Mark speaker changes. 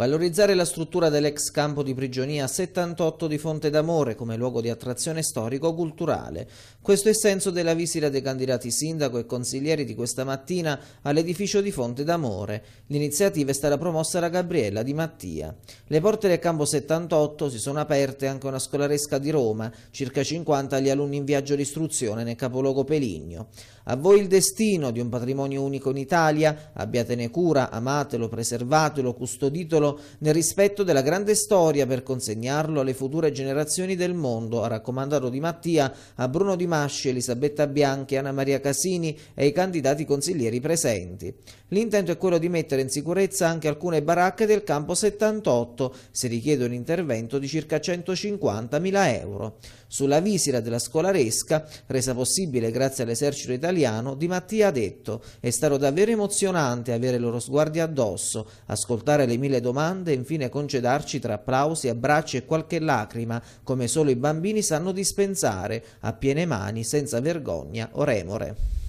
Speaker 1: Valorizzare la struttura dell'ex campo di prigionia 78 di Fonte d'Amore come luogo di attrazione storico-culturale. Questo è il senso della visita dei candidati sindaco e consiglieri di questa mattina all'edificio di Fonte d'Amore. L'iniziativa è stata promossa da Gabriella Di Mattia. Le porte del campo 78 si sono aperte anche a una scolaresca di Roma, circa 50 gli alunni in viaggio di istruzione nel capoluogo Peligno. A voi il destino di un patrimonio unico in Italia, abbiatene cura, amatelo, preservatelo, custoditelo nel rispetto della grande storia per consegnarlo alle future generazioni del mondo, ha raccomandato Di Mattia a Bruno Di Masci, Elisabetta Bianchi, Anna Maria Casini e i candidati consiglieri presenti. L'intento è quello di mettere in sicurezza anche alcune baracche del campo 78, si richiede un intervento di circa 150.000 euro. Sulla visita della scolaresca, resa possibile grazie all'esercito italiano, Di Mattia ha detto «È stato davvero emozionante avere loro sguardi addosso, ascoltare le mille domande domande e infine congedarci tra applausi, abbracci e qualche lacrima, come solo i bambini sanno dispensare, a piene mani, senza vergogna o remore.